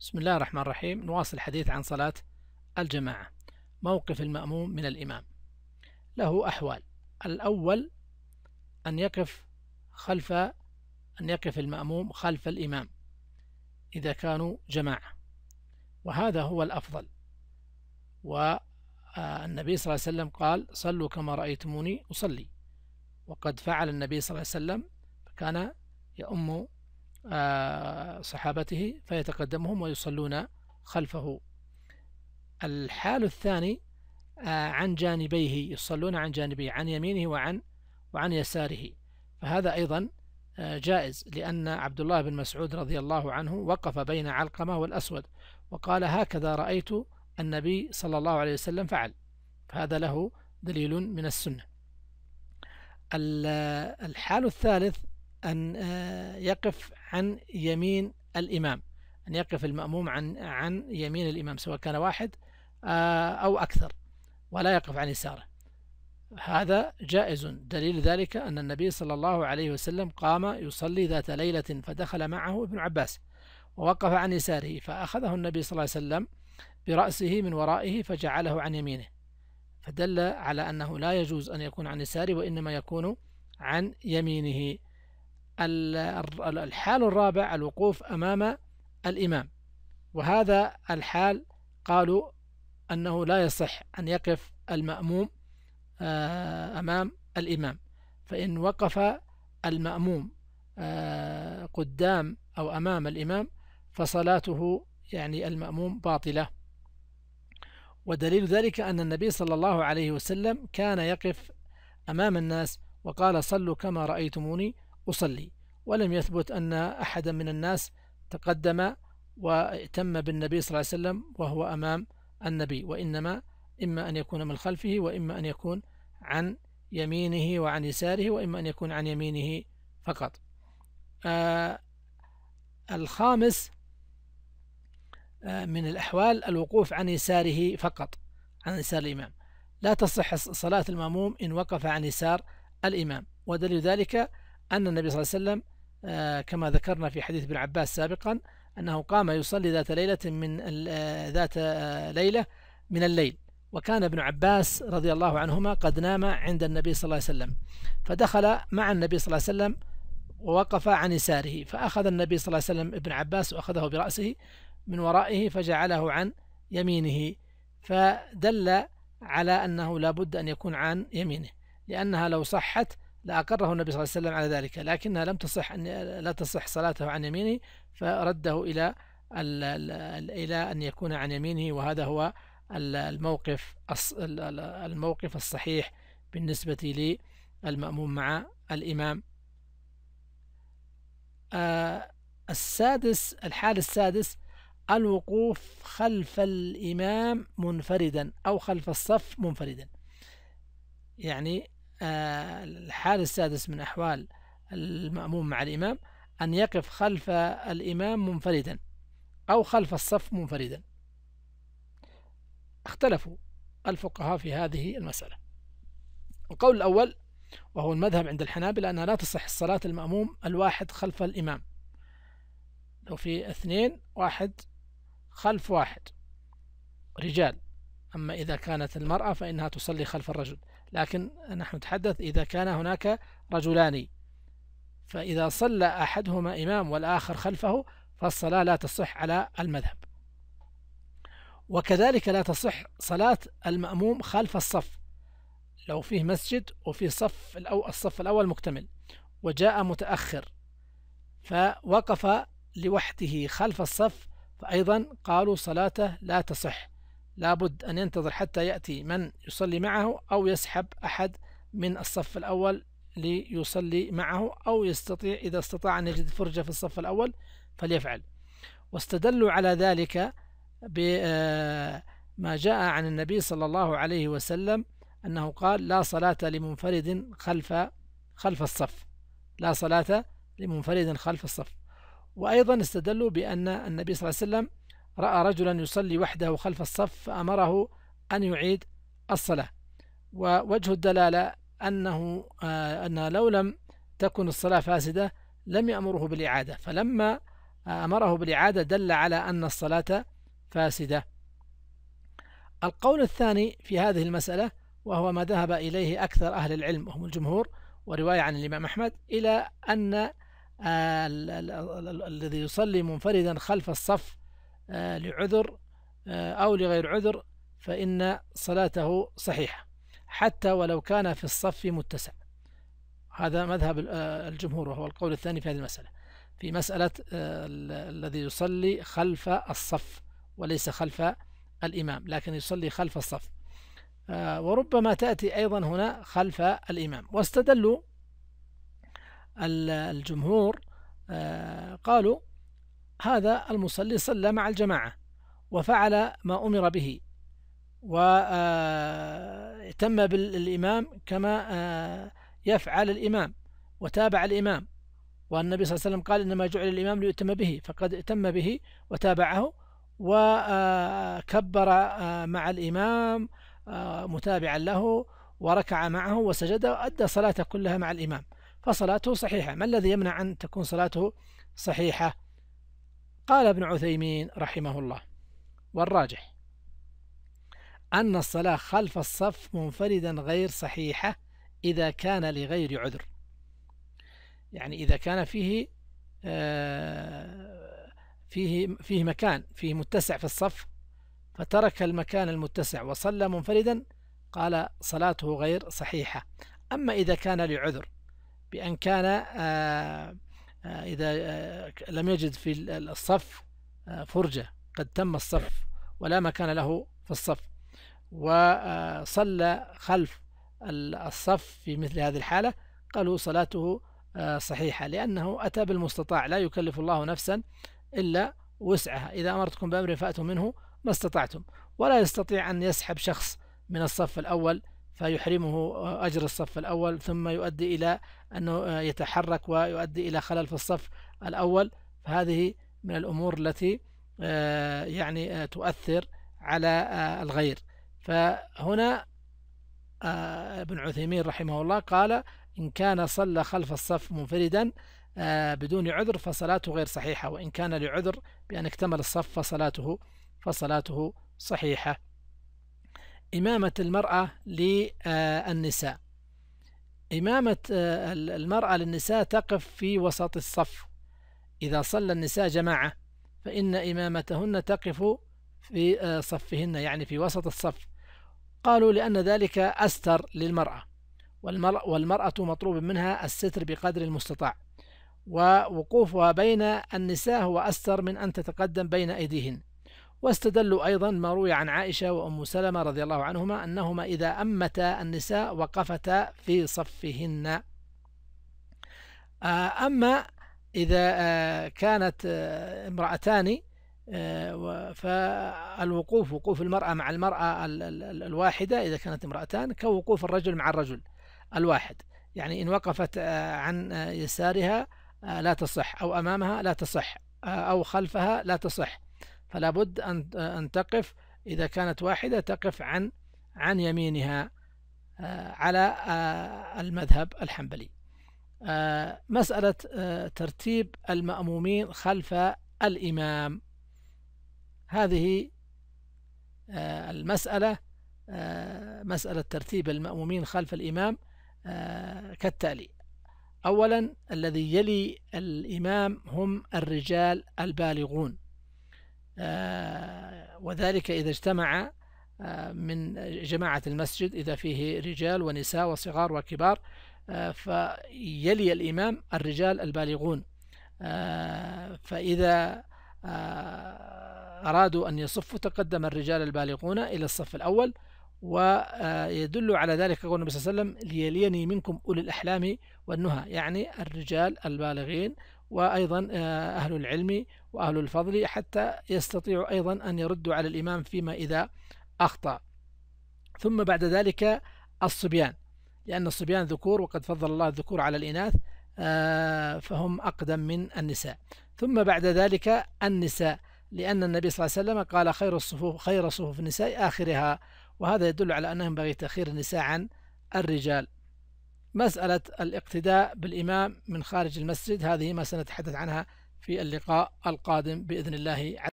بسم الله الرحمن الرحيم نواصل الحديث عن صلاة الجماعة موقف المأموم من الإمام له أحوال الأول أن يقف خلف أن يقف المأموم خلف الإمام إذا كانوا جماعة وهذا هو الأفضل والنبي صلى الله عليه وسلم قال صلوا كما رأيتموني أصلي وقد فعل النبي صلى الله عليه وسلم كان يؤم آه، صحابته فيتقدمهم ويصلون خلفه الحال الثاني آه، عن جانبيه يصلون عن جانبيه عن يمينه وعن وعن يساره فهذا أيضا آه، جائز لأن عبد الله بن مسعود رضي الله عنه وقف بين علقمة والأسود وقال هكذا رأيت النبي صلى الله عليه وسلم فعل فهذا له دليل من السنة الحال الثالث أن آه، يقف عن يمين الإمام أن يقف المأموم عن عن يمين الإمام سواء كان واحد آه، أو أكثر ولا يقف عن يساره هذا جائز دليل ذلك أن النبي صلى الله عليه وسلم قام يصلي ذات ليلة فدخل معه ابن عباس ووقف عن يساره فأخذه النبي صلى الله عليه وسلم برأسه من ورائه فجعله عن يمينه فدل على أنه لا يجوز أن يكون عن يساره وإنما يكون عن يمينه الحال الرابع الوقوف أمام الإمام وهذا الحال قالوا أنه لا يصح أن يقف المأموم آه، أمام الإمام فإن وقف المأموم آه، قدام أو أمام الإمام فصلاته يعني المأموم باطلة ودليل ذلك أن النبي صلى الله عليه وسلم كان يقف أمام الناس وقال صلوا كما رأيتموني أصلي ولم يثبت أن أحدا من الناس تقدم وائتم بالنبي صلى الله عليه وسلم وهو أمام النبي وإنما إما أن يكون من خلفه وإما أن يكون عن يمينه وعن يساره وإما أن يكون عن يمينه فقط آه الخامس آه من الأحوال الوقوف عن يساره فقط عن يسار الإمام لا تصح صلاة المأموم إن وقف عن يسار الإمام ودليل ذلك أن النبي صلى الله عليه وسلم آه، كما ذكرنا في حديث ابن عباس سابقا أنه قام يصلي ذات ليلة من آه، ذات آه، ليلة من الليل وكان ابن عباس رضي الله عنهما قد نام عند النبي صلى الله عليه وسلم فدخل مع النبي صلى الله عليه وسلم ووقف عن يساره فأخذ النبي صلى الله عليه وسلم ابن عباس وأخذه برأسه من ورائه فجعله عن يمينه فدل على أنه لا بد أن يكون عن يمينه لأنها لو صحت لأقره النبي صلى الله عليه وسلم على ذلك لكنها لم تصح أن لا تصح صلاته عن يمينه فرده إلى إلى أن يكون عن يمينه وهذا هو الموقف الموقف الصحيح بالنسبة للمأموم مع الإمام آه، السادس الحال السادس الوقوف خلف الإمام منفردا أو خلف الصف منفردا يعني الحال السادس من أحوال المأموم مع الإمام أن يقف خلف الإمام منفردا أو خلف الصف منفردا اختلفوا الفقهاء في هذه المسألة القول الأول وهو المذهب عند الحنابلة أنها لا تصح الصلاة المأموم الواحد خلف الإمام لو في اثنين واحد خلف واحد رجال أما إذا كانت المرأة فإنها تصلي خلف الرجل لكن نحن نتحدث إذا كان هناك رجلان فإذا صلى أحدهما إمام والآخر خلفه فالصلاة لا تصح على المذهب وكذلك لا تصح صلاة المأموم خلف الصف لو فيه مسجد وفي صف الصف الأول مكتمل وجاء متأخر فوقف لوحده خلف الصف فأيضا قالوا صلاته لا تصح لابد أن ينتظر حتى يأتي من يصلي معه أو يسحب أحد من الصف الأول ليصلي معه أو يستطيع إذا استطاع أن يجد فرجة في الصف الأول فليفعل واستدلوا على ذلك بما آه، جاء عن النبي صلى الله عليه وسلم أنه قال لا صلاة لمنفرد خلف خلف الصف لا صلاة لمنفرد خلف الصف وأيضا استدلوا بأن النبي صلى الله عليه وسلم رأى رجلا يصلي وحده خلف الصف فأمره أن يعيد الصلاة ووجه الدلالة أنه آه، أن لو لم تكن الصلاة فاسدة لم يأمره بالإعادة فلما آه، أمره بالإعادة دل على أن الصلاة فاسدة القول الثاني في هذه المسألة وهو ما ذهب إليه أكثر أهل العلم وهم الجمهور ورواية عن الإمام أحمد إلى أن آه، الذي يصلي منفردا خلف الصف آه، لعذر آه، أو لغير عذر فإن صلاته صحيحة حتى ولو كان في الصف متسع هذا مذهب آه، الجمهور وهو القول الثاني في هذه المسألة في مسألة الذي يصلي خلف الصف وليس خلف الإمام لكن يصلي خلف الصف وربما تأتي أيضا هنا خلف الإمام واستدلوا الجمهور قالوا هذا المصلي صلى مع الجماعة وفعل ما أمر به وتم آه، بالإمام كما آه، يفعل الإمام وتابع الإمام والنبي صلى الله عليه وسلم قال إنما جعل الإمام ليتم به فقد اتم به وتابعه وكبر آه، مع الإمام متابعا له وركع معه وسجد وأدى صلاته كلها مع الإمام فصلاته صحيحة ما الذي يمنع أن تكون صلاته صحيحة قال ابن عثيمين رحمه الله والراجح أن الصلاة خلف الصف منفردا غير صحيحة إذا كان لغير عذر يعني إذا كان فيه آه، فيه فيه مكان فيه متسع في الصف فترك المكان المتسع وصلى منفردا قال صلاته غير صحيحة أما إذا كان لعذر بأن كان آه، آه، إذا آه، لم يجد في الصف آه، فرجة قد تم الصف ولا مكان له في الصف وصلى خلف الصف في مثل هذه الحالة قالوا صلاته صحيحة لأنه أتى بالمستطاع لا يكلف الله نفسا إلا وسعها إذا أمرتكم بأمر فأتوا منه ما استطعتم ولا يستطيع أن يسحب شخص من الصف الأول فيحرمه أجر الصف الأول ثم يؤدي إلى أنه يتحرك ويؤدي إلى خلل في الصف الأول فهذه من الأمور التي آه، يعني آه، تؤثر على آه، الغير فهنا ابن عثيمين رحمه الله قال إن كان صلى خلف الصف منفردا بدون عذر فصلاته غير صحيحة وإن كان لعذر بأن اكتمل الصف فصلاته فصلاته صحيحة إمامة المرأة للنساء إمامة آه، المرأة للنساء تقف في وسط الصف إذا صلى النساء جماعة فإن إمامتهن تقف في آه، صفهن يعني في وسط الصف قالوا لأن ذلك أستر للمرأة والمرأة مطلوب منها الستر بقدر المستطاع ووقوفها بين النساء هو أستر من أن تتقدم بين أيديهن واستدلوا أيضا ما روي عن عائشة وأم سلمة رضي الله عنهما أنهما إذا أمتا النساء وقفتا في صفهن آه، أما إذا آه، كانت آه، امرأتان فالوقوف وقوف المرأة مع المرأة الواحدة إذا كانت امرأتان كوقوف الرجل مع الرجل الواحد يعني إن وقفت عن يسارها لا تصح أو أمامها لا تصح أو خلفها لا تصح فلا بد أن أن تقف إذا كانت واحدة تقف عن عن يمينها آه، على آه، المذهب الحنبلي آه، مسألة ترتيب المأمومين خلف الإمام هذه المسألة مسألة ترتيب المأمومين خلف الإمام كالتالي أولا الذي يلي الإمام هم الرجال البالغون آه، وذلك إذا اجتمع آه، من جماعة المسجد إذا فيه رجال ونساء وصغار وكبار آه، فيلي الإمام الرجال البالغون فإذا أرادوا أن يصفوا تقدم الرجال البالغون إلى الصف الأول ويدل على ذلك قول النبي صلى الله عليه وسلم ليليني منكم أولي الأحلام والنهى يعني الرجال البالغين وأيضا آه، أهل العلم وأهل الفضل حتى يستطيعوا أيضا أن يردوا على الإمام فيما إذا أخطأ ثم بعد ذلك الصبيان لأن الصبيان ذكور وقد فضل الله الذكور على الإناث آه، فهم أقدم من النساء ثم بعد ذلك النساء لأن النبي صلى الله عليه وسلم قال خير الصفوف خير صفوف النساء آخرها وهذا يدل على أنه ينبغي تأخير النساء عن الرجال مسألة الاقتداء بالإمام من خارج المسجد هذه ما سنتحدث عنها في اللقاء القادم بإذن الله